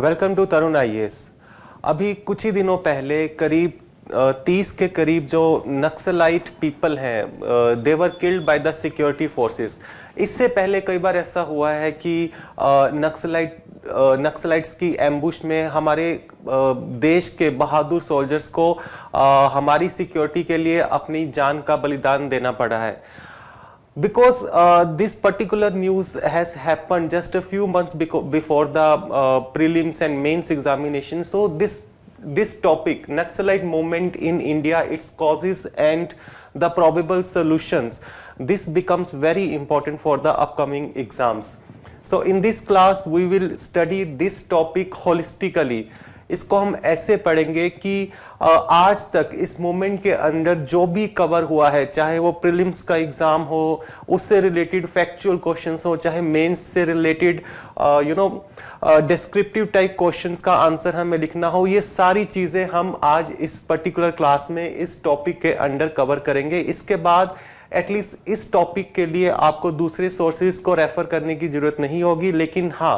Welcome to तरुण आई अभी कुछ ही दिनों पहले करीब तीस के करीब जो नक्सलाइट पीपल हैं they were killed by the security forces इससे पहले कई बार ऐसा हुआ है कि नक्सलाइट नक्सलाइट्स की एम्बुश में हमारे देश के बहादुर सोल्जर्स को हमारी सिक्योरिटी के लिए अपनी जान का बलिदान देना पड़ा है because uh, this particular news has happened just a few months before the uh, prelims and mains examination so this this topic naxalite movement in india its causes and the probable solutions this becomes very important for the upcoming exams so in this class we will study this topic holistically इसको हम ऐसे पढ़ेंगे कि आज तक इस moment के अंदर जो भी कवर हुआ है चाहे वो प्रीलिम्स का एग्ज़ाम हो उससे रिलेटेड फैक्चुअल क्वेश्चंस हो चाहे मेंस से related you know descriptive type questions का आंसर हमें लिखना हो ये सारी चीज़ें हम आज इस पर्टिकुलर क्लास में इस टॉपिक के अंडर कवर करेंगे इसके बाद एटलीस्ट इस टॉपिक के लिए आपको दूसरे सोर्सेज को रेफ़र करने की ज़रूरत नहीं होगी लेकिन हाँ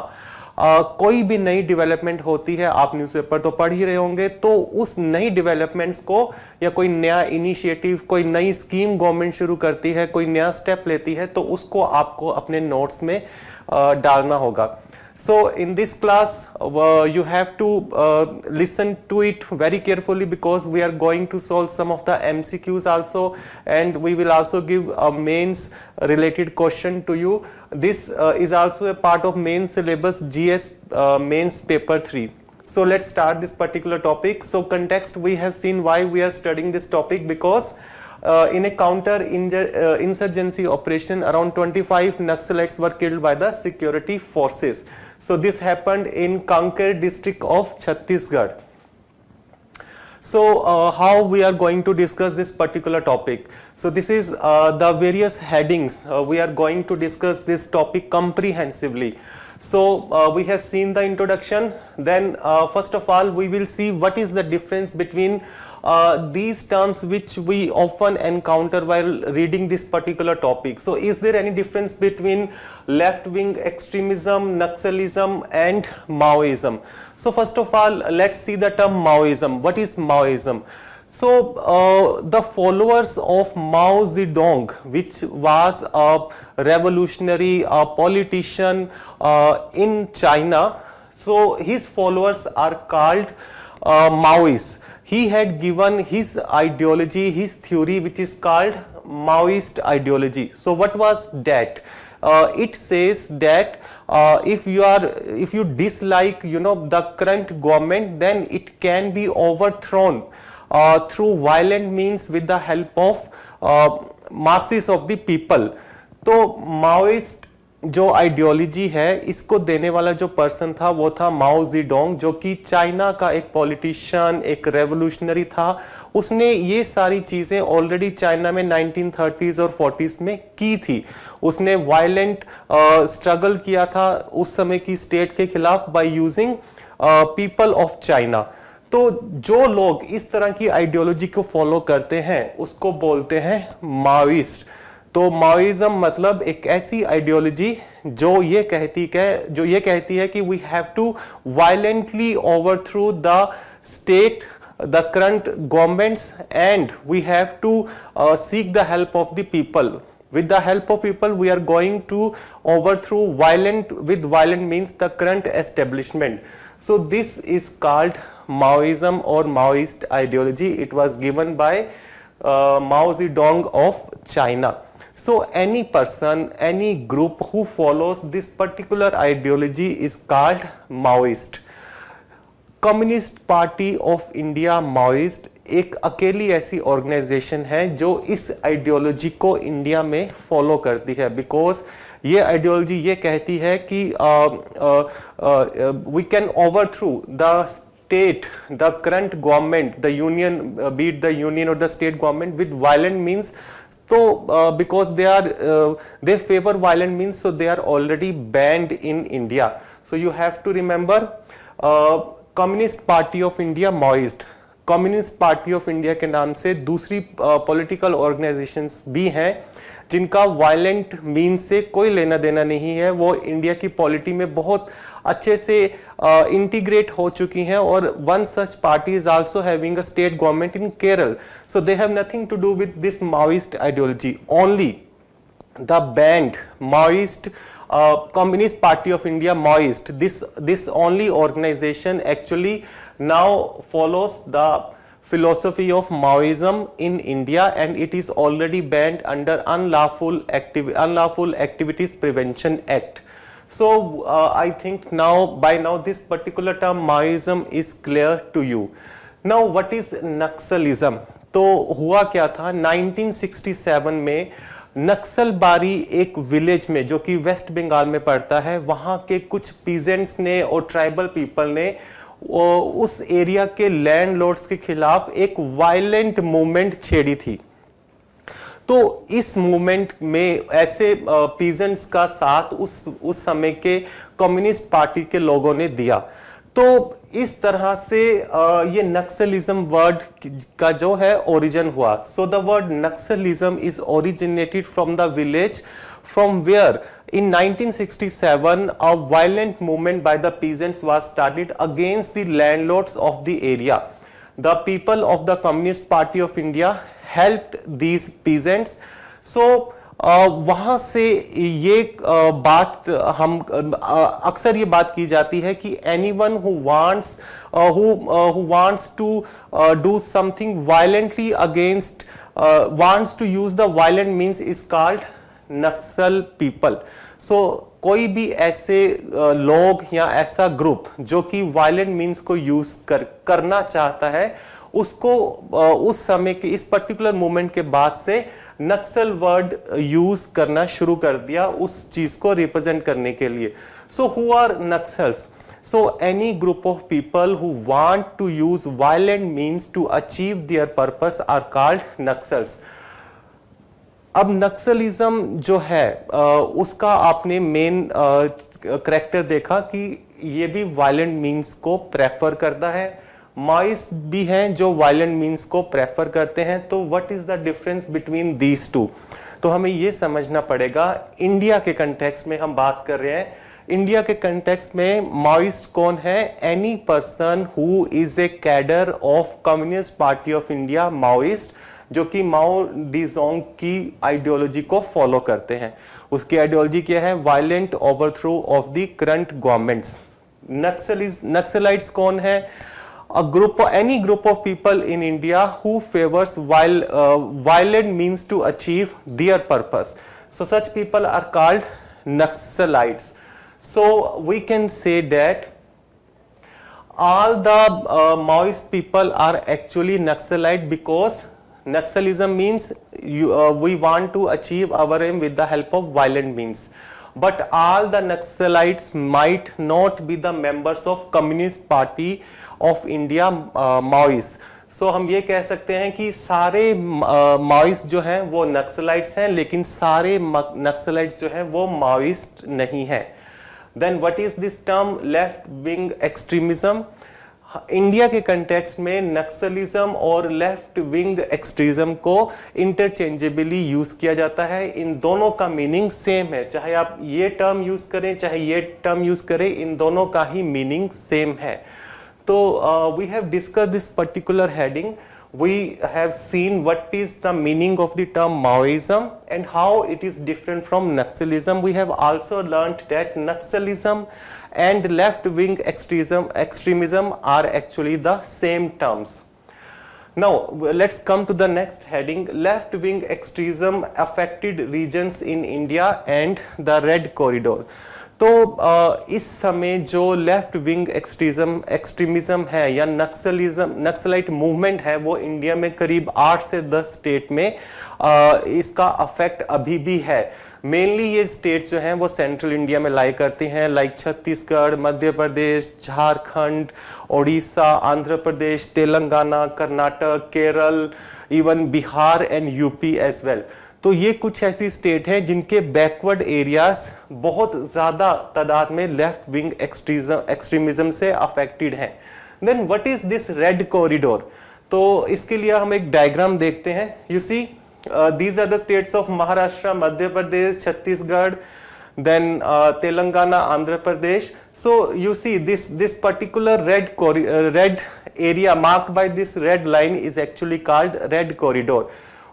आ, कोई भी नई डेवलपमेंट होती है आप न्यूज़पेपर तो पढ़ ही रहे होंगे तो उस नई डेवलपमेंट्स को या कोई नया इनिशिएटिव कोई नई स्कीम गवर्नमेंट शुरू करती है कोई नया स्टेप लेती है तो उसको आपको अपने नोट्स में आ, डालना होगा So in this class, uh, you have to uh, listen to it very carefully because we are going to solve some of the MCQs also and we will also give a mains related question to you. This uh, is also a part of mains syllabus GS uh, mains paper 3. So let's start this particular topic. So context we have seen why we are studying this topic because uh, in a counter uh, insurgency operation around 25 Naxalites were killed by the security forces. So this happened in Kanker district of Chhattisgarh. So uh, how we are going to discuss this particular topic. So this is uh, the various headings. Uh, we are going to discuss this topic comprehensively. So uh, we have seen the introduction. Then uh, first of all, we will see what is the difference between uh, these terms which we often encounter while reading this particular topic. So is there any difference between left wing extremism, Naxalism and Maoism? So first of all, let's see the term Maoism. What is Maoism? So uh, the followers of Mao Zedong, which was a revolutionary uh, politician uh, in China, so his followers are called uh, Maoists he had given his ideology, his theory which is called Maoist ideology. So what was that? Uh, it says that uh, if you are if you dislike you know the current government then it can be overthrown uh, through violent means with the help of uh, masses of the people. So Maoist जो ideology है इसको देने वाला जो person था वो था माओ Dong जो कि चाइना का एक पॉलिटिशियन एक रेवोल्यूशनरी था उसने ये सारी चीज़ें ऑलरेडी चाइना में 1930s और 40s में की थी उसने वायलेंट स्ट्रगल किया था उस समय की स्टेट के खिलाफ by using people of China तो जो लोग इस तरह की आइडियोलॉजी को फॉलो करते हैं उसको बोलते हैं माविस्ट तो माओइज़म मतलब एक ऐसी आइडियोलॉजी जो ये कहती है जो ये कहती है कि we have to violently over through the state the current governments and we have to seek the help of the people with the help of people we are going to overthrow violent with violent means the current establishment so this is called Maoism और Maoist ideology it was given by Mao Zedong of China so any person any group who follows this particular ideology is called maoist communist party of India Maoist एक अकेली ऐसी organisation है जो इस ideology को India में follow करती है बिकॉज ये आइडियोलॉजी ये कहती है कि we can over through the state the current government the union beat the union और the state government with violent means तो because they are they favour violent means so they are already banned in India so you have to remember communist party of India Maoist communist party of India के नाम से दूसरी political uh, organisations भी हैं जिनका violent mean से कोई लेना देना नहीं है वो इंडिया की पॉलिटी में बहुत अच्छे से इंटीग्रेट uh, हो चुकी हैं और one such party is also having a state government in Kerala so they have nothing to do with this Maoist ideology only the banned Maoist communist party of India Maoist this this only organisation actually now follows the philosophy of Maoism in India and it is already banned under Unlawful, Activ Unlawful Activities Prevention Act. So uh, I think now by now this particular term Maoism is clear to you. Now what is Naxalism? to hua kya tha 1967 mein Naxalbari एक village में जो कि waste Bengal में पड़ता है वहाँ के कुछ पीजेंट्स ने और ट्राइबल पीपल ने उस एरिया के लैंडलॉर्ड्स के खिलाफ एक वायलेंट मूवमेंट छेड़ी थी तो इस मूवमेंट में ऐसे पीजेंट्स का साथ उस उस समय के कम्युनिस्ट पार्टी के लोगों ने दिया तो इस तरह से ये नक्सलिज्म वर्ड का जो है ओरिजिन हुआ so the word naxalism is originated from the village from where In 1967, a violent movement by the peasants was started against the landlords of the area. The people of the Communist Party of India helped these peasants. So, uh, वहाँ से ये uh, बात हम uh, अक्सर ये बात की जाती है कि who wants who who wants to do something violently against wants to use the violent means is called. Naxal people so कोई भी ऐसे लोग या ऐसा ग्रुप जो कि वायलेंट मीन्स को यूज कर करना चाहता है उसको उस समय के इस पर्टिकुलर मोमेंट के बाद से नक्सल वर्ड यूज करना शुरू कर दिया उस चीज को रिप्रेजेंट करने के लिए so who are naxals so any group of people who want to use violent means to achieve their purpose are called naxals अब नक्सलिज्म जो है उसका आपने मेन करेक्टर देखा कि ये भी वायलेंट मीन्स को प्रेफर करता है माइस भी हैं जो वायलेंट मीन्स को प्रेफर करते हैं तो what is the difference between these two तो हमें ये समझना पड़ेगा इंडिया के कंटेक्स में हम बात कर रहे हैं इंडिया के कंटेक्स में माइस्ट कौन है any person who is a cadre of communist party of India Maoist जो कि माओ डिजोंग की आइडियोलॉजी को फॉलो करते हैं उसकी आइडियोलॉजी क्या है violent over overthrow of the current governments naxalism naxalites कौन है a group any group of people in India who favours violent means to achieve their purpose so such people are called naxalite so we can say that all the uh, maoist people are actually naxalite because naxalism means we want to achieve our aim with the help of violent means but all the naxalite might not be the members of communist party of India Maoist so हम ये कह सकते हैं कि सारे माओस uh, जो हैं वो नक्सलाइट्स हैं लेकिन सारे नक्सलाइट्स जो हैं वो माओस्ट नहीं हैं then what is this term left wing extremism India के कंटेक्स्ट में नक्सलिज्म और लेफ्ट विंग एक्सट्रीज़म को इंटरचेंजेबली यूज़ किया जाता है इन दोनों का मीनिंग सेम है चाहे आप ये टर्म यूज़ करें चाहे ये टर्म यूज़ करें इन दोनों का ही मीनिंग सेम है तो we have discuss this particular heading we have seen what is the meaning of the term Maoism and how it is different from Naxalism. We have also learned that Naxalism and left wing extremism, extremism are actually the same terms. Now let's come to the next heading left wing extremism affected regions in India and the red corridor. तो इस समय जो left wing एक्सट्रीजम extremism है या Naxalism naxalite movement है वो India में करीब आठ से दस स्टेट में इसका अफेक्ट अभी भी है मेनली ये स्टेट जो हैं वो सेंट्रल इंडिया में लाई करती हैं like Chhattisgarh Madhya Pradesh Jharkhand Odisha Andhra Pradesh Telangana Karnataka Kerala even Bihar and UP as well well. तो ये कुछ ऐसी स्टेट हैं जिनके बैकवर्ड एरियाज बहुत ज़्यादा तादाद में लेफ्ट विंग एक्सट्रीमिज्म से अफेक्टेड हैं then what is this red corridor तो इसके लिए हम एक डायग्राम देखते हैं you see these are the states of Maharashtra Madhya Pradesh Chhattisgarh then Telangana Andhra Pradesh so you see this this particular red red area mark by this red line is actually called red corridor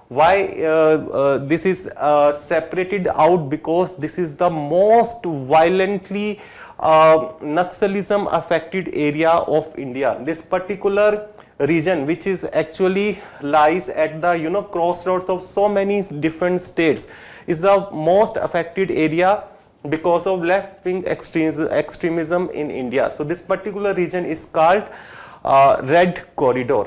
why uh, uh, this is uh, separated out because this is the most violently uh, Naxalism affected area of India. This particular region which is actually lies at the you know crossroads of so many different states is the most affected area because of left wing extremism in India. So this particular region is called uh, Red Corridor.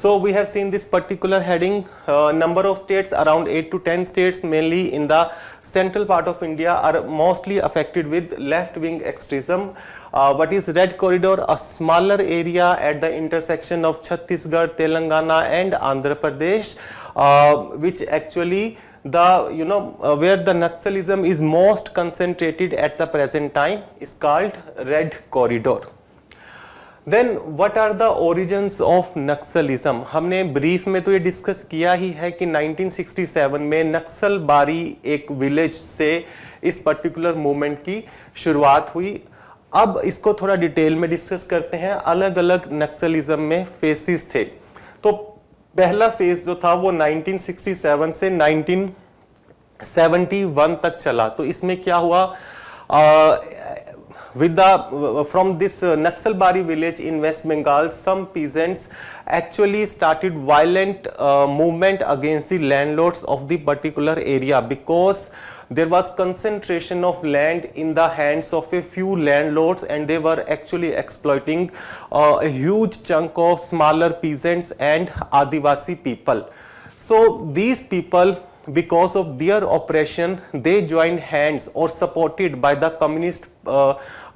So we have seen this particular heading uh, number of states around 8 to 10 states mainly in the central part of India are mostly affected with left wing extremism. Uh, what is red corridor a smaller area at the intersection of Chhattisgarh, Telangana and Andhra Pradesh uh, which actually the you know uh, where the Naxalism is most concentrated at the present time is called red corridor. Then what are the origins of naxalism हमने brief में तो ये discuss किया ही है कि 1967 में नक्सल बारी एक विलेज से इस पर्टिकुलर मूवमेंट की शुरुआत हुई अब इसको थोड़ा डिटेल में डिस्कस करते हैं अलग अलग नक्सलिज्म में फेसिस थे तो पहला फेज जो था वो 1967 से 1971 तक चला तो इसमें क्या हुआ with the uh, from this uh, Naxalbari village in West Bengal, some peasants actually started violent uh, movement against the landlords of the particular area because there was concentration of land in the hands of a few landlords and they were actually exploiting uh, a huge chunk of smaller peasants and Adivasi people. So these people because of their oppression they joined hands or supported by the communist uh,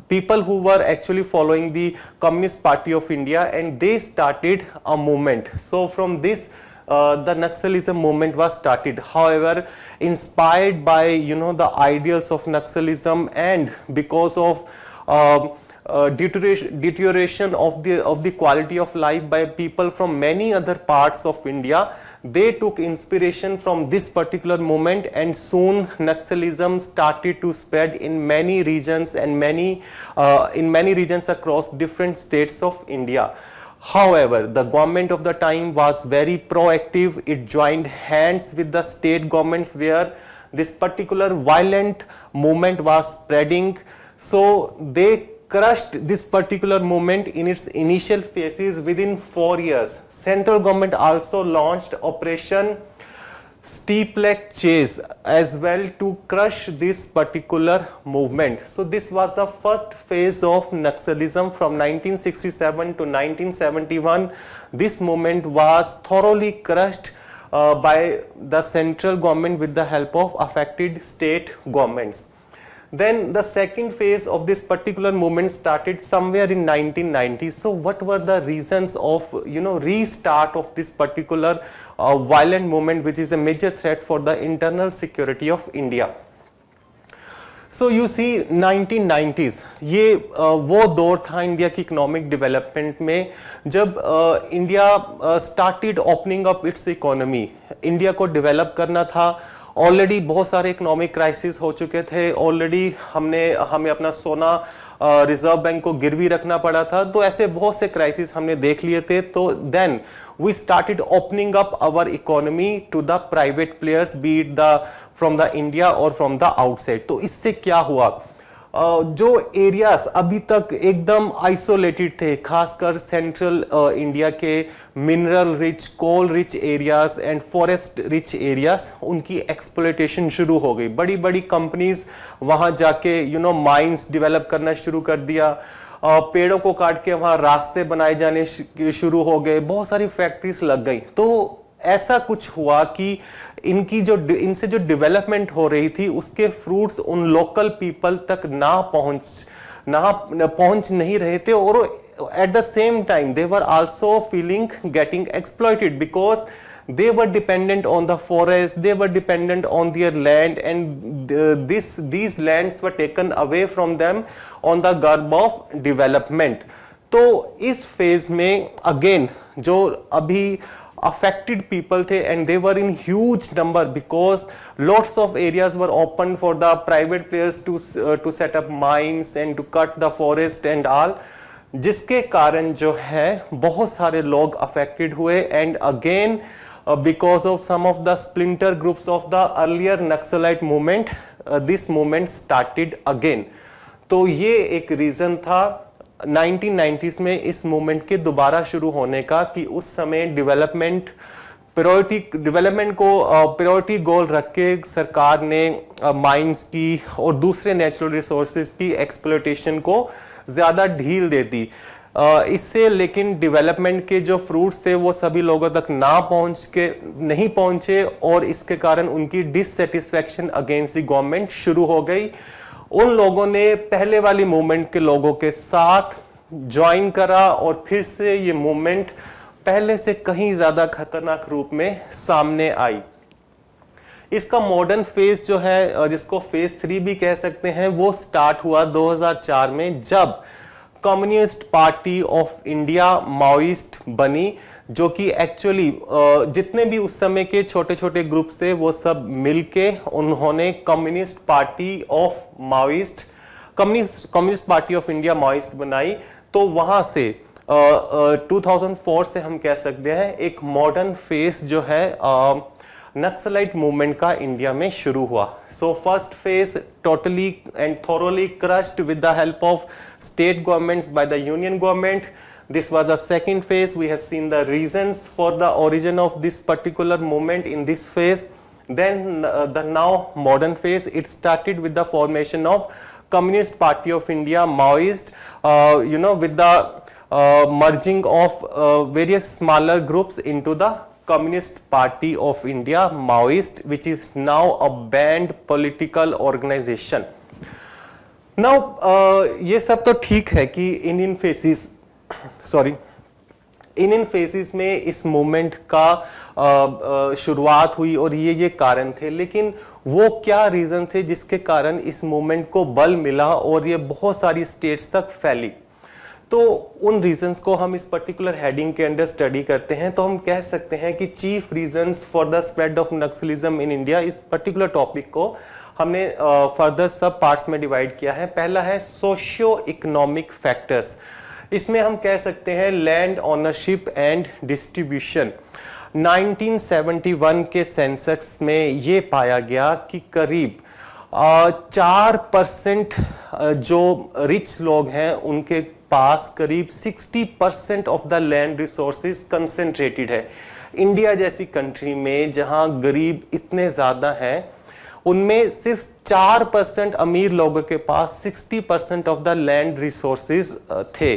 people who were actually following the communist party of india and they started a movement so from this uh, the Naxalism movement was started. However, inspired by you know the ideals of Naxalism and because of uh, uh deterioration, deterioration of the of the quality of life by people from many other parts of India, they took inspiration from this particular moment and soon Naxalism started to spread in many regions and many uh, in many regions across different states of India. However, the government of the time was very proactive. It joined hands with the state governments where this particular violent movement was spreading. So they crushed this particular movement in its initial phases within 4 years. Central government also launched Operation Steeplechase Chase as well to crush this particular movement. So this was the first phase of Naxalism from 1967 to 1971. This movement was thoroughly crushed uh, by the central government with the help of affected state governments. Then the second phase of this particular movement started somewhere in 1990s. So what were the reasons of, you know, restart of this particular uh, violent movement which is a major threat for the internal security of India? So you see 1990s ये वो दौर था India की economic development में जब India started opening up its economy India को develop करना था ऑलरेडी बहुत सारे इकोनॉमिक क्राइसिस हो चुके थे ऑलरेडी हमने हमें अपना सोना रिजर्व बैंक को गिरवी रखना पड़ा था तो ऐसे बहुत से क्राइसिस हमने देख लिए थे तो then we started opening up our economy to the private players beat the from the India और फ्रॉम द आउटसाइड तो इससे क्या हुआ जो एरियाज अभी तक एकदम आइसोलेटेड थे खासकर सेंट्रल इंडिया के mineral rich coal rich areas and forest rich areas उनकी एक्सप्लोटेशन शुरू हो गई बड़ी बड़ी कंपनीज वहाँ जाके यू नो माइंस डेवलप करना शुरू कर दिया पेड़ों को काट के वहाँ रास्ते बनाए जाने शुरू हो गए बहुत सारी फैक्ट्रीज लग गई तो ऐसा कुछ हुआ कि इनकी जो इनसे जो डेवलपमेंट हो रही थी उसके फ्रूट्स उन लोकल पीपल तक ना पहुंच ना पहुंच नहीं रहे थे और at the same time they were also feeling getting exploited because they were dependent on the forest they were dependent on their land and this these land were taken away from them on the garb of development तो इस phase में again जो अभी affected people the and they were in huge number because lots of areas were open for the private players to uh, to set up mines and to cut the forest and all जिसके कारण जो है बहुत सारे लोग affected हुए and again because of some of the splinter groups of the earlier naxalite movement this movement started again तो ये एक रीज़न था 1990s में इस मूवमेंट के दोबारा शुरू होने का कि उस समय डेवलपमेंट प्रायोरिटी डेवलपमेंट को प्रायोरिटी गोल रख के सरकार ने माइंस की और दूसरे नेचुरल रिसोर्सेज की एक्सप्लोटेशन को ज़्यादा ढील दे दी इससे लेकिन डेवलपमेंट के जो फ्रूट्स थे वो सभी लोगों तक ना पहुंच के नहीं पहुंचे और इसके कारण उनकी डिससेटिस्फेक्शन अगेंस्ट दी गवर्नमेंट शुरू हो गई उन लोगों ने पहले वाली मूवमेंट के लोगों के साथ ज्वाइन करा और फिर से ये मूवमेंट पहले से कहीं ज़्यादा खतरनाक रूप में सामने आई इसका मॉडर्न फेज जो है जिसको फेज थ्री भी कह सकते हैं वो स्टार्ट हुआ 2004 में जब communist party of India Maoist बनी जो कि एक्चुअली uh, जितने भी उस समय के छोटे छोटे ग्रुप्स थे वो सब मिलके उन्होंने communist party of Maoist communist communist party of India Maoist बनाई तो वहां से uh, uh, 2004 से हम कह सकते हैं एक मॉडर्न फेस जो है uh, नक्सलाइट मूवमेंट का इंडिया में शुरू हुआ so first phase totally and thoroughly crushed with the help of state governments by the union government This was a second phase. We have seen the reasons for the origin of this particular moment in this phase. Then uh, the now modern phase, it started with the formation of Communist Party of India, Maoist, uh, you know, with the uh, merging of uh, various smaller groups into the Communist Party of India, Maoist, which is now a banned political organization. Now, uh, ये सब तो ठीक है कि इन इन sorry इन इन faces में इस movement का शुरुआत हुई और ये ये कारण थे लेकिन वो क्या रीज़न थे जिसके कारण इस मूवमेंट को बल मिला और ये बहुत सारी स्टेट्स तक फैली तो उन रीजंस को हम इस पर्टिकुलर हेडिंग के अंडर स्टडी करते हैं तो हम कह सकते हैं कि chief reasons for the spread of naxalism in India इस पर्टिकुलर टॉपिक को हमने फर्दर सब पार्ट्स में डिवाइड किया है पहला है सोशियो इकोनॉमिक फैक्टर्स इसमें हम कह सकते हैं लैंड ऑनरशिप एंड डिस्ट्रीब्यूशन 1971 के सेंसक्स में ये पाया गया कि करीब चार परसेंट जो रिच लोग हैं उनके पास करीब 60 percent of the land resources concentrated है इंडिया जैसी कंट्री में जहां गरीब इतने ज़्यादा हैं उनमें सिर्फ चार परसेंट अमीर लोगों के पास sixty percent of the land resources थे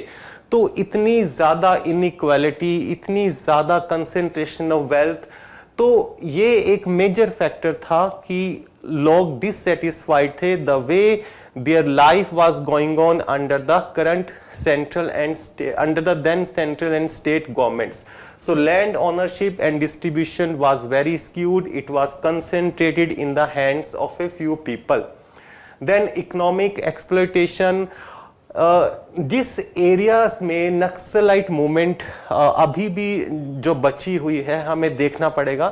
तो इतनी ज़्यादा इनक्वालिटी इतनी ज़्यादा कंसेंट्रेशन ऑफ वेल्थ तो ये एक मेजर फैक्टर था कि लोग डिससेटिस्फाइड थे the way their life was going on under the current central and under the then central and state governments So land ownership and distribution was very skewed. It was concentrated in the hands of a few people. Then economic exploitation. जिस areas में naxalite movement अभी भी जो बची हुई है हमें देखना पड़ेगा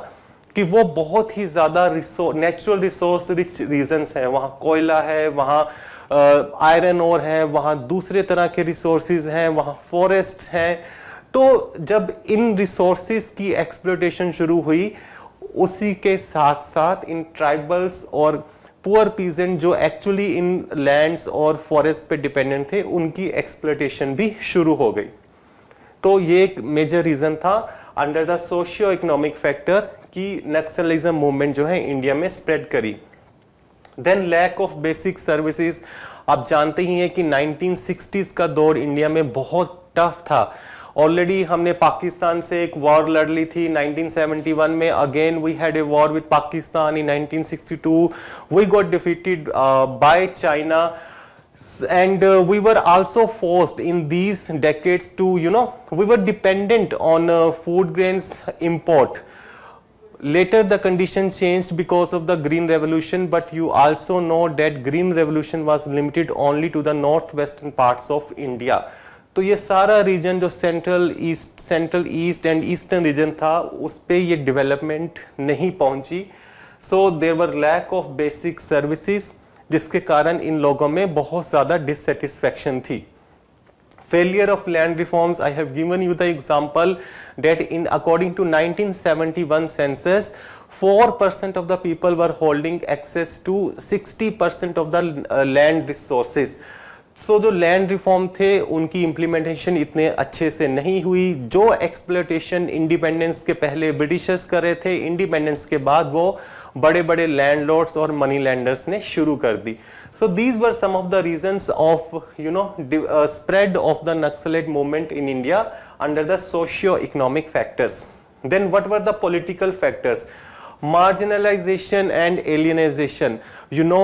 कि वो बहुत ही ज़्यादा resource natural resource rich regions हैं वहाँ कोयला है वहाँ आयरन और है वहाँ दूसरे तरह के रिसोर्सेज हैं वहाँ फॉरेस्ट हैं तो जब इन रिसोर्सिस की एक्सप्लोटेशन शुरू हुई उसी के साथ साथ इन ट्राइबल्स और पुअर पीजेंट जो एक्चुअली इन लैंड्स और फॉरेस्ट पे डिपेंडेंट थे उनकी एक्सप्लोटेशन भी शुरू हो गई तो ये एक मेजर रीज़न था under the socio economic factor कि नक्सलिज्म मूवमेंट जो है इंडिया में स्प्रेड करी then lack of basic services आप जानते ही हैं कि 1960s का दौर इंडिया में बहुत टफ था ऑलरेडी हमने पाकिस्तान से एक वॉर लड़ ली थी 1971 में again we had a war with Pakistan in 1962 we got defeated by China and we were also forced in these these to you know we were dependent on food uh, import later the condition changed because of the green revolution but you also know that green revolution was limited only to the northwestern parts of india तो ये सारा region जो central east central east and eastern region था उस पर यह development नहीं पहुंची so there were lack of basic services जिसके कारण इन लोगों में बहुत ज़्यादा डिससेटिस्फेक्शन थी failure of land reforms I have given you the example that in according to nineteen 1971 census four percent of the people were holding access to sixty percent of the land resources so so, जो land reform थे उनकी implementation इतने अच्छे से नहीं हुई जो exploitation independence के पहले ब्रिटिशर्स कर रहे थे इंडिपेंडेंस के बाद वो बड़े बड़े लैंडलॉर्ड्स और मनी लैंडर्स ने शुरू कर दी so these were some of the reasons of you know spread of the Naxalite movement in India under the socio economic factors then what were the political factors marginalisation and alienation you know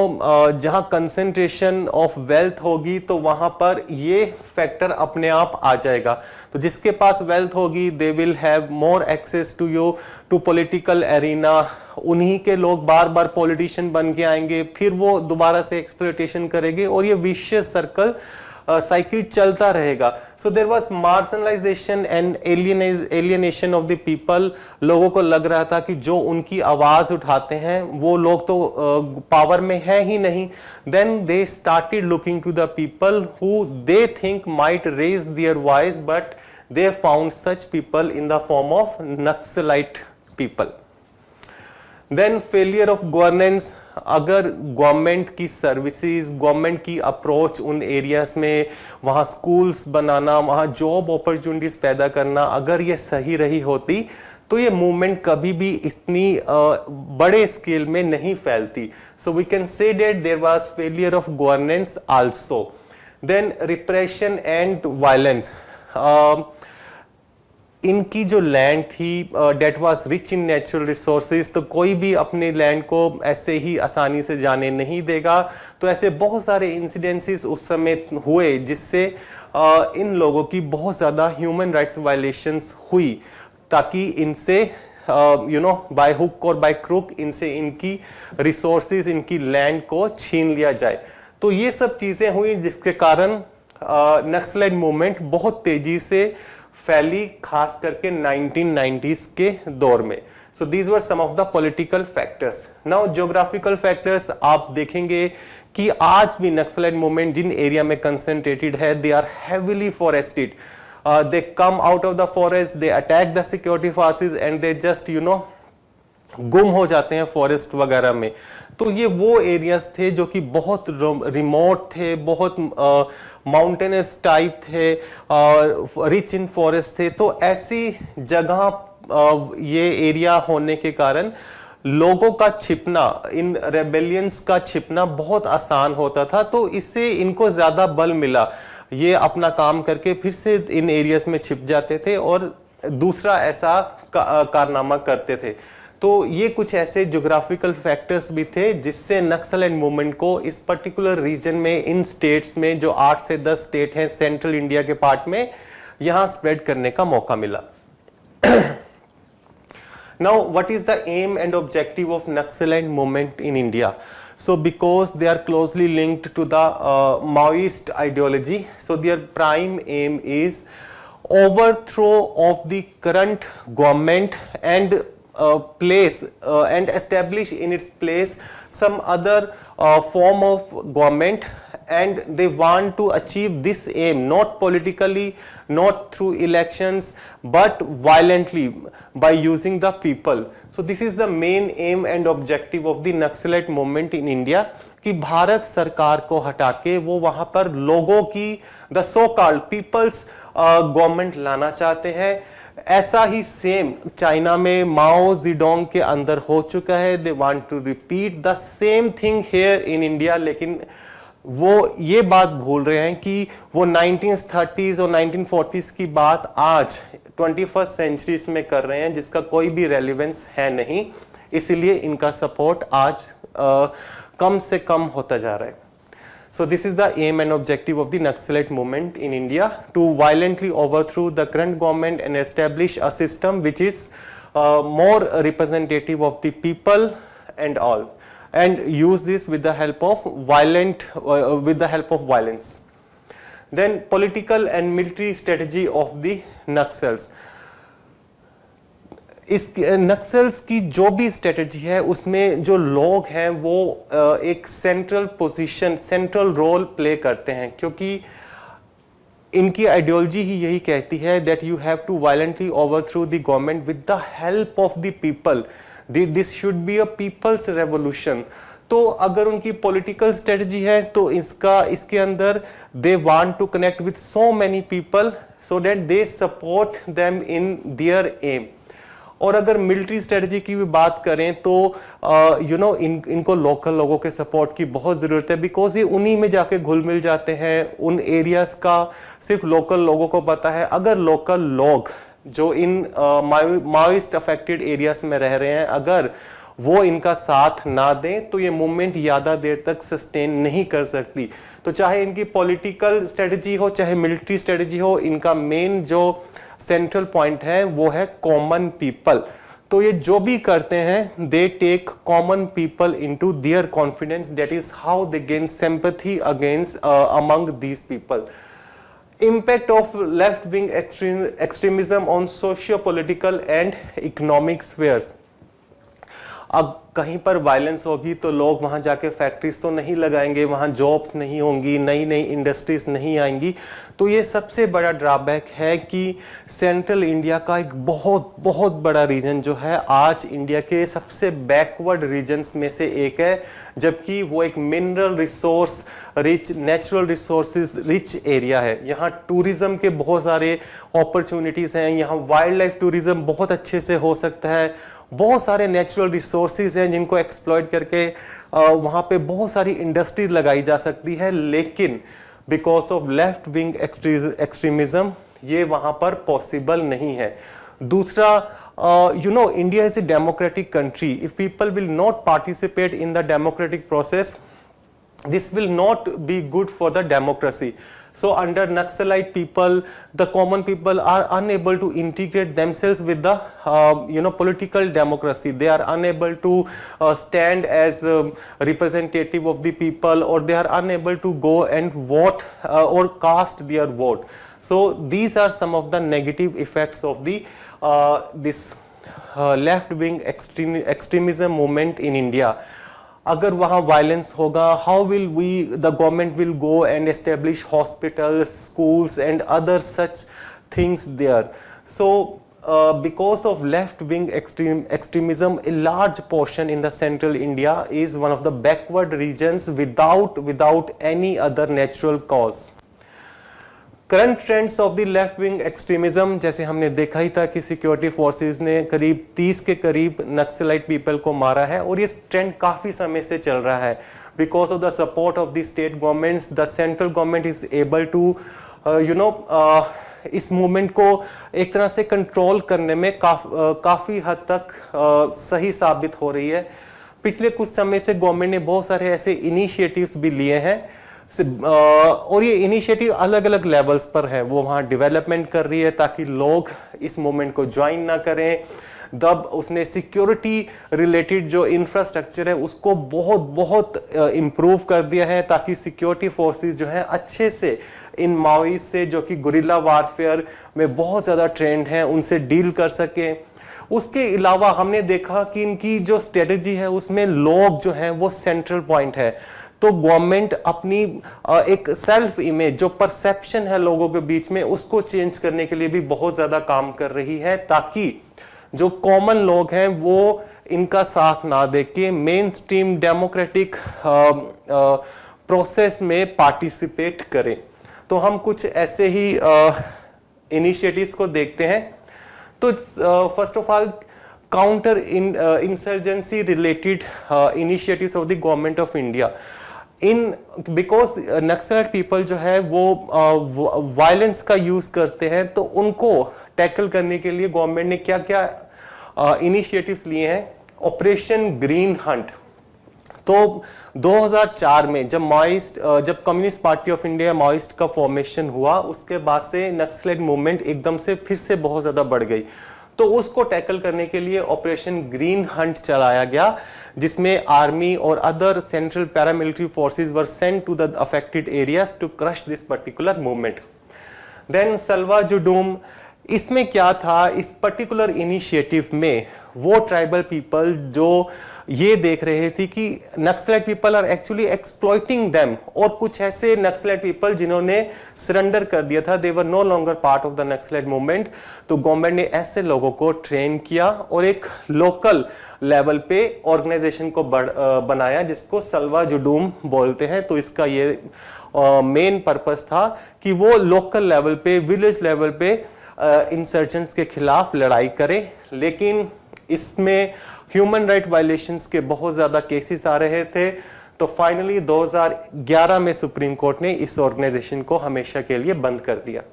जहाँ concentration of wealth होगी तो वहाँ पर ये factor अपने आप आ जाएगा तो जिसके पास वेल्थ होगी they will have more access to you to political arena उन्हीं के लोग बार बार पॉलिटिशियन बन के आएंगे फिर वो दोबारा से एक्सप्लोटेशन करेंगे और ये विशेष सर्कल साइकिल चलता रहेगा so there was marginalisation and alienation of the people लोगों को लग रहा था कि जो उनकी आवाज उठाते हैं वो लोग तो पावर में है ही नहीं then they started looking to the people who they think might raise their voice but they found such people in the form of naxalite people Then failure of governance, अगर गवर्नमेंट की services government की approach उन areas में वहाँ schools बनाना वहाँ job opportunities पैदा करना अगर ये सही रही होती तो ये मूवमेंट कभी भी इतनी बड़े स्केल में नहीं फैलती so we can say that there was failure of governance also then repression and violence इनकी जो लैंड थी that was rich in natural resources तो कोई भी अपने लैंड को ऐसे ही आसानी से जाने नहीं देगा तो ऐसे बहुत सारे इंसिडेंसेस उस समय हुए जिससे uh, इन लोगों की बहुत ज़्यादा ह्यूमन राइट्स वायलेशंस हुई ताकि इनसे यू नो बाय हुक और बाय क्रुक इनसे इनकी रिसोर्स इनकी लैंड को छीन लिया जाए तो ये सब चीज़ें हुई जिसके कारण नक्सलैंड uh, मूवमेंट बहुत तेज़ी से फैली खास करके 1990s के दौर में so these were some of the political factors now geographical factors आप देखेंगे कि आज भी नक्सलाइट मूवमेंट जिन एरिया में कंसेंट्रेटेड है they are heavily forested they come out of the forest they attack the security forces and they just you know गुम हो जाते हैं फॉरेस्ट वगैरह में तो ये वो एरियाज थे जो कि बहुत रिमोट थे बहुत माउंटेनस टाइप थे रिच इन फॉरेस्ट थे तो ऐसी जगह ये एरिया होने के कारण लोगों का छिपना इन रेबेलियंस का छिपना बहुत आसान होता था तो इससे इनको ज़्यादा बल मिला ये अपना काम करके फिर से इन एरियाज में छिप जाते थे और दूसरा ऐसा का, कारनामा करते थे तो ये कुछ ऐसे ज्योग्राफिकल फैक्टर्स भी थे जिससे नक्सल एंड मूवमेंट को इस पर्टिकुलर रीजन में इन स्टेट्स में जो आठ से दस स्टेट हैं सेंट्रल इंडिया के पार्ट में यहां स्प्रेड करने का मौका मिला now what is the aim and objective of Naxal and movement in India so because they are closely linked to the Maoist ideology so their prime aim is overthrow of the current government and uh, place uh, and establish in its place some other uh, form of government and they want to achieve this aim not politically not through elections but violently by using the people so this is the main aim and objective of the naxalite movement in india कि भारत सरकार को हटा के वो वहाँ पर लोगों की the so called people's government लाना चाहते हैं ऐसा ही सेम चाइना में माओ जिडोंग के अंदर हो चुका है they want to repeat the same thing here in India लेकिन वो ये बात भूल रहे हैं कि वो थर्टीज और नाइनटीन फोर्टीज की बात आज ट्वेंटी फर्स्ट सेंचुरीज में कर रहे हैं जिसका कोई भी रेलिवेंस है नहीं इसलिए इनका सपोर्ट आज आ, कम से कम होता जा रहा है So this is the aim and objective of the Naxalite movement in India to violently overthrow the current government and establish a system which is uh, more representative of the people and all and use this with the help of violent uh, uh with the help of violence then political and military strategy of the Naxals इस नक्सल्स की जो भी strategy है उसमें जो लोग हैं वो एक central position central role play करते हैं क्योंकि इनकी आइडियोलॉजी ही यही कहती है that you have to violently over through the government with the help of the people this should be a people's revolution तो अगर उनकी पॉलिटिकल स्ट्रेटजी है तो इसका इसके अंदर they want to connect with so many people so that they support them in their aim और अगर मिलिट्री स्ट्रेटजी की भी बात करें तो यू नो इन इनको लोकल लोगों के सपोर्ट की बहुत ज़रूरत है बिकॉज ये उन्हीं में जाके घुल मिल जाते हैं उन एरियाज़ का सिर्फ लोकल लोगों को पता है अगर लोकल लोग जो इन माओइस्ट अफेक्टेड एरियाज में रह रहे हैं अगर वो इनका साथ ना दें तो ये मूवमेंट ज़्यादा देर तक सस्टेन नहीं कर सकती तो चाहे इनकी पॉलिटिकल स्ट्रेटजी हो चाहे मिलिट्री स्ट्रेटजी हो इनका मेन जो सेंट्रल पॉइंट है वो है कॉमन पीपल तो ये जो भी करते हैं they take common people into their confidence that is how they gain sympathy against among these people impact of left wing extremism on socio political and economic spheres अब कहीं पर वायलेंस होगी तो लोग वहाँ जाके फैक्ट्रीज तो नहीं लगाएंगे वहाँ जॉब्स नहीं होंगी नई नई इंडस्ट्रीज नहीं आएंगी तो ये सबसे बड़ा ड्रॉबैक है कि सेंट्रल इंडिया का एक बहुत बहुत बड़ा रीजन जो है आज इंडिया के सबसे बैकवर्ड रीजन्स में से एक है जबकि वो एक mineral resource rich natural resource rich area है यहाँ टूरिज़्म के बहुत सारे अपॉर्चुनिटीज़ हैं यहाँ वाइल्ड लाइफ टूरिज़्म बहुत अच्छे से हो सकता है बहुत सारे नेचुरल रिसोर्सेज हैं जिनको एक्सप्लॉयट करके वहाँ पे बहुत सारी इंडस्ट्री लगाई जा सकती है लेकिन because of left wing extremism ये वहाँ पर पॉसिबल नहीं है दूसरा you know India is a democratic country if people will not participate in the democratic process this will not be good for the democracy So under Naxalite people, the common people are unable to integrate themselves with the uh, you know political democracy. They are unable to uh, stand as um, representative of the people, or they are unable to go and vote uh, or cast their vote. So these are some of the negative effects of the uh, this uh, left-wing extreme, extremism movement in India. अगर वहाँ violence होगा how will we the government will go and establish hospitals schools and other such things there so because of left-wing extremism, a large portion in the central India is one of the backward regions without, without any other natural cause. Current trends of the left wing extremism जैसे हमने देखा ही था कि security forces ने करीब 30 के करीब naxalite people को मारा है और ये ट्रेंड काफ़ी समय से चल रहा है because of the support of the state governments the central government is able to you know इस मूवमेंट को एक तरह से कंट्रोल करने में काफ, uh, काफ़ी हद तक uh, सही साबित हो रही है पिछले कुछ समय से गवर्नमेंट ने बहुत सारे ऐसे इनिशिएटिव्स भी लिए हैं और ये इनिशिएटिव अलग अलग लेवल्स पर है वो वहाँ डेवलपमेंट कर रही है ताकि लोग इस मोमेंट को ज्वाइन ना करें दब उसने सिक्योरिटी रिलेटेड जो इंफ्रास्ट्रक्चर है उसको बहुत बहुत इम्प्रूव कर दिया है ताकि सिक्योरिटी फोर्सेस जो है अच्छे से इन माओइस से जो कि गुरिल्ला वारफेयर में बहुत ज़्यादा ट्रेंड हैं उनसे डील कर सकें उसके अलावा हमने देखा कि इनकी जो स्ट्रेटजी है उसमें लोग जो हैं वो सेंट्रल पॉइंट है तो गवर्नमेंट अपनी एक सेल्फ इमेज जो परसेप्शन है लोगों के बीच में उसको चेंज करने के लिए भी बहुत ज़्यादा काम कर रही है ताकि जो कॉमन लोग हैं वो इनका साथ ना दे के मेन स्ट्रीम डेमोक्रेटिक प्रोसेस में पार्टिसिपेट करें तो हम कुछ ऐसे ही इनिशिएटिव्स को देखते हैं तो first of all counter insurgency related initiatives of the government of India in because Naxal people जो है वो uh, वायलेंस का यूज़ करते हैं तो उनको टैकल करने के लिए गवर्नमेंट ने क्या क्या इनिशिएटिव्स लिए हैं ऑपरेशन ग्रीन हंट तो 2004 में जब माइस्ट uh, जब communist party of India Maoist का फॉर्मेशन हुआ उसके बाद से नक्सलेट मूवमेंट एकदम से फिर से बहुत ज़्यादा बढ़ गई तो उसको टैकल करने के लिए ऑपरेशन ग्रीन हंट चलाया गया जिसमें आर्मी और other central paramilitary forces were sent to the affected areas to crush this particular movement then Salwa Judum इसमें क्या था इस पर्टिकुलर इनिशिएटिव में वो ट्राइबल पीपल जो ये देख रहे थे कि Naxalite people are actually exploiting them और कुछ ऐसे नक्सलेट पीपल जिन्होंने सरेंडर कर दिया था they were no longer part of the Naxalite movement तो गवर्नमेंट ने ऐसे लोगों को ट्रेन किया और एक लोकल लेवल पे ऑर्गेनाइजेशन को बढ़, बनाया जिसको सलवा जुडूम बोलते हैं तो इसका ये मेन पर्पज़ था कि वो लोकल लेवल पे विलेज लेवल पे इंसर्जेंट्स के खिलाफ लड़ाई करे लेकिन इसमें ह्यूमन राइट वायलेशंस के बहुत ज़्यादा केसेस आ रहे थे तो फाइनली 2011 में सुप्रीम कोर्ट ने इस ऑर्गेनाइजेशन को हमेशा के लिए बंद कर दिया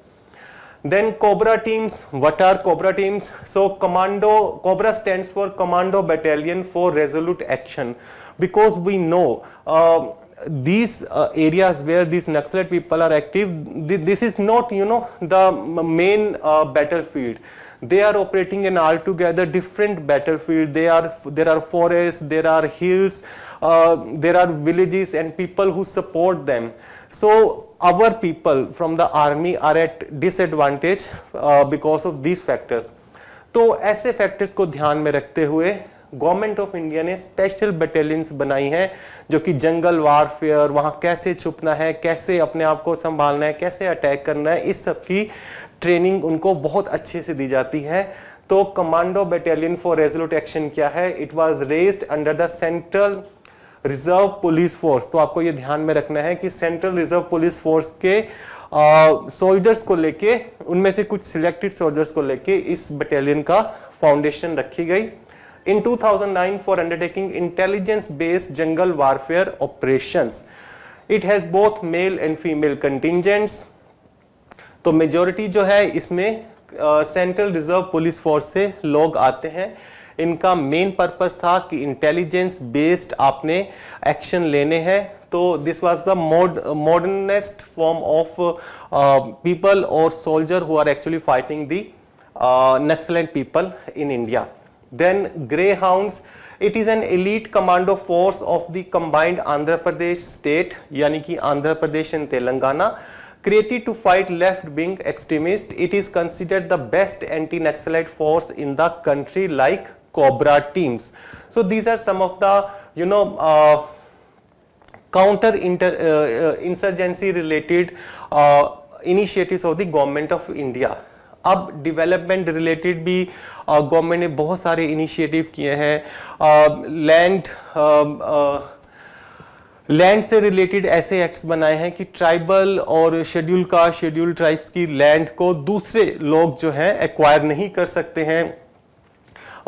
then COBRA teams what are COBRA teams so commando COBRA stand for commando battalion for resolute action because we know these uh, areas where these Naxalite people are active, th this is not you know the main uh, battlefield. They are operating in altogether different battlefield. They are there are forests, there are hills, uh, there are villages and people who support them. So our people from the army are at disadvantage uh, because of these factors. So, ऐसे factors, को ध्यान में रखते हुए government of India ने special battalions बनाई हैं जो कि जंगल वारफेयर वहाँ कैसे छुपना है कैसे अपने आप को संभालना है कैसे अटैक करना है इस सब की ट्रेनिंग उनको बहुत अच्छे से दी जाती है तो commando battalion for resolute action क्या है it was raised under the central reserve police force तो आपको ये ध्यान में रखना है कि सेंट्रल रिजर्व पुलिस फोर्स के सोल्जर्स को लेके उनमें से कुछ सिलेक्टेड सोल्जर्स को लेके इस बटालियन का फाउंडेशन रखी गई in 2009 for undertaking intelligence-based jungle warfare operations. It has both male and female contingents. तो मेजोरिटी जो है इसमें सेंट्रल रिजर्व पुलिस फोर्स से लोग आते हैं इनका मेन पर्पस था कि इंटेलिजेंस बेस्ड आपने एक्शन लेने हैं तो this was the mode modernest form of people और soldier who are actually fighting the Naxalite people in India Then Greyhounds, it is an elite commando force of the combined Andhra Pradesh state yani ki Andhra Pradesh and Telangana created to fight left wing extremists. It is considered the best anti-Naxalite force in the country like Cobra teams. So these are some of the you know uh, counter inter, uh, uh, insurgency related uh, initiatives of the government of India. अब development related भी government uh, ने बहुत सारे initiative किए हैं land uh, land um, uh, से related ऐसे acts बनाए हैं कि ट्राइबल और शेड्यूल का शेड्यूल ट्राइब्स की लैंड को दूसरे लोग जो हैं एक्वायर नहीं कर सकते हैं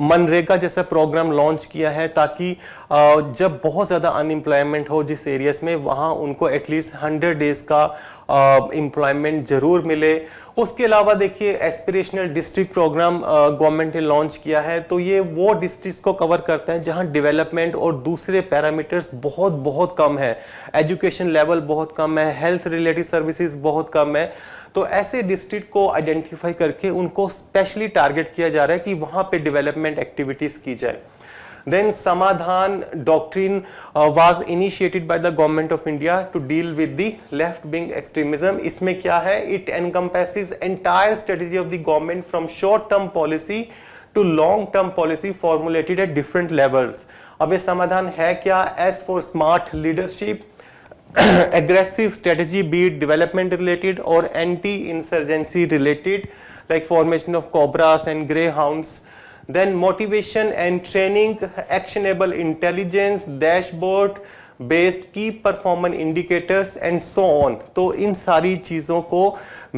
मनरेगा जैसा प्रोग्राम लॉन्च किया है ताकि जब बहुत ज़्यादा अनएम्प्लॉयमेंट हो जिस एरियाज में वहाँ उनको एटलीस्ट हंड्रेड डेज का एम्प्लॉयमेंट जरूर मिले उसके अलावा देखिए एस्पिरेशनल डिस्ट्रिक्ट प्रोग्राम गवर्नमेंट ने लॉन्च किया है तो ये वो डिस्ट्रिक्ट को कवर करते हैं जहाँ डेवलपमेंट और दूसरे पैरामीटर्स बहुत बहुत कम है एजुकेशन लेवल बहुत कम है हेल्थ रिलेटेड सर्विसेज बहुत कम है तो ऐसे डिस्ट्रिक्ट को आइडेंटिफाई करके उनको स्पेशली टारगेट किया जा रहा है कि वहाँ पर डिवेलपमेंट एक्टिविटीज़ की जाए Then Samadhan doctrine uh, was initiated by the government of India to deal with the left wing extremism. isme kya hai It encompasses entire strategy of the government from short term policy to long term policy formulated at different levels. ab ye samadhan hai kya as for smart leadership. aggressive strategy be it development related or anti insurgency related like formation of cobras and greyhounds then motivation and training, actionable intelligence, dashboard based की performance indicators and so on तो इन सारी चीज़ों को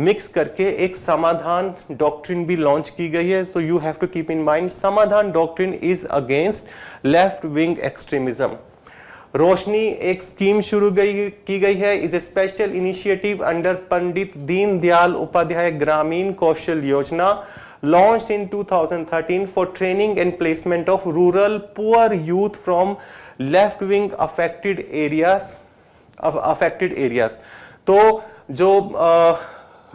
mix करके एक समाधान doctrine भी लॉन्च की गई है so you have to keep in mind Samadhan doctrine is against left wing extremism Roshni एक स्कीम शुरू गई की गई है is a special initiative under Pandit Deendayal Upadhyaya Grameen Kaushal योजना launched in 2013 for training and placement of rural poor youth from left wing affected areas affected areas तो जो आ,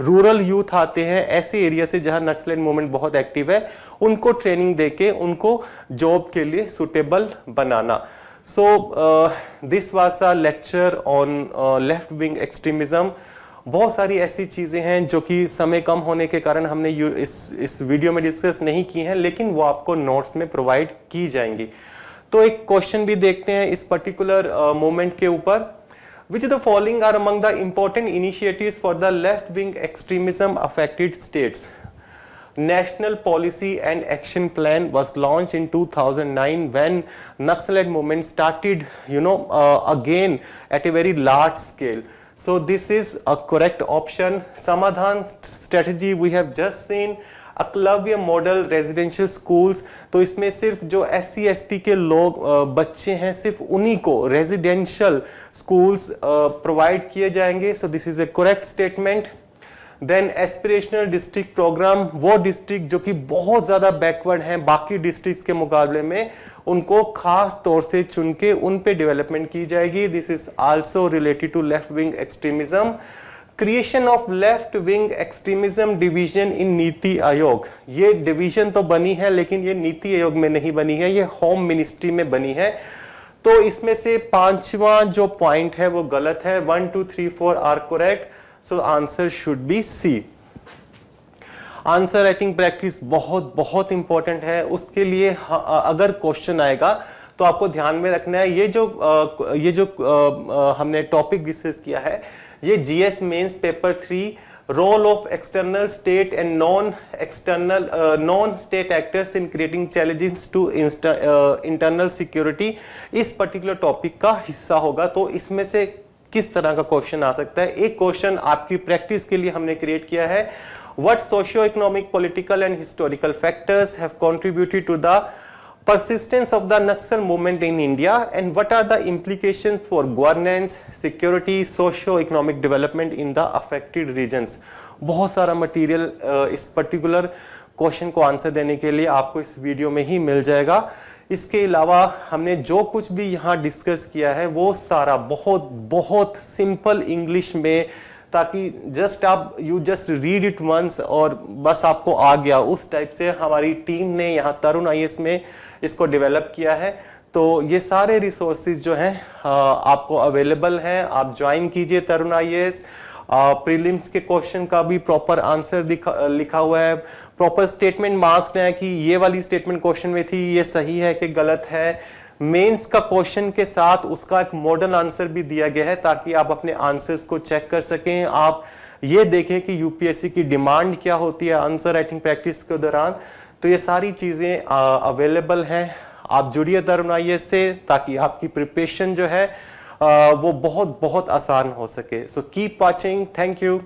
rural youth आते हैं ऐसे एरिया से जहां नक्सलैंड मूवमेंट बहुत एक्टिव है उनको ट्रेनिंग देके उनको जॉब के लिए सुटेबल बनाना so this was a lecture on left wing extremism बहुत सारी ऐसी चीज़ें हैं जो कि समय कम होने के कारण हमने इस इस वीडियो में डिस्कस नहीं की हैं लेकिन वो आपको नोट्स में प्रोवाइड की जाएंगी तो एक क्वेश्चन भी देखते हैं इस पर्टिकुलर मोमेंट uh, के ऊपर which the following are among the important initiative for the left wing extremism affected states national policy and action plan was launch in two thousand nine when Naxalite movement started you know again at a very large scale So this is a correct option. Samadhan strategy we have just seen. Eklavya model residential schools तो इसमें सिर्फ जो S C के लोग बच्चे हैं सिर्फ उन्हीं को रेजिडेंशियल स्कूल्स प्रोवाइड किए जाएंगे so this is a correct statement then aspirational district program वो डिस्ट्रिक्ट जो कि बहुत ज़्यादा बैकवर्ड हैं बाकी डिस्ट्रिक्ट्स के मुकाबले में उनको खास तौर से चुन के उन पे डेवलपमेंट की जाएगी this is also related to left wing extremism creation of left wing extremism division in NITI Aayog ये डिवीजन तो बनी है लेकिन ये नीति आयोग में नहीं बनी है ये होम मिनिस्ट्री में बनी है तो इसमें से पांचवा जो पॉइंट है वो गलत है one two three four are correct so answer should be C answer writing practice बहुत बहुत इंपॉर्टेंट है उसके लिए अगर क्वेश्चन आएगा तो आपको ध्यान में रखना है ये जो ये जो हमने टॉपिक डिस्कस किया है ये GS mains paper three role of external state and non external non state actors in creating challenges to internal security इस पर्टिकुलर टॉपिक का हिस्सा होगा तो इसमें से किस तरह का क्वेश्चन आ सकता है एक क्वेश्चन आपकी प्रैक्टिस के लिए हमने क्रिएट किया है what socio economic political and historical factors have contributed to the persistence of the Naxal movement in India and what are the implications for governance, security, socio-economic development in the affected regions. बहुत सारा material इस particular question को answer देने के लिए आपको इस video में ही मिल जाएगा इसके अलावा हमने जो कुछ भी यहाँ डिस्कस किया है वो सारा बहुत बहुत सिंपल इंग्लिश में ताकि जस्ट आप you just read it once और बस आपको आ गया उस टाइप से हमारी टीम ने यहाँ तरुण आई में इसको डेवलप किया है तो ये सारे रिसोर्सेज जो हैं हाँ, आपको अवेलेबल हैं आप ज्वाइन कीजिए तरुण आई प्रीलिम्स के क्वेश्चन का भी प्रॉपर आंसर लिखा हुआ है प्रॉपर स्टेटमेंट मार्क्स में है कि ये वाली स्टेटमेंट क्वेश्चन में थी ये सही है कि गलत है मेंस का क्वेश्चन के साथ उसका एक मॉडल आंसर भी दिया गया है ताकि आप अपने आंसर्स को चेक कर सकें आप ये देखें कि यूपीएससी की डिमांड क्या होती है आंसर राइटिंग प्रैक्टिस के दौरान तो ये सारी चीज़ें अवेलेबल हैं आप जुड़िए तरुण आई से ताकि आपकी प्रिपरेशन जो है वो बहुत बहुत आसान हो सके so keep watching thank you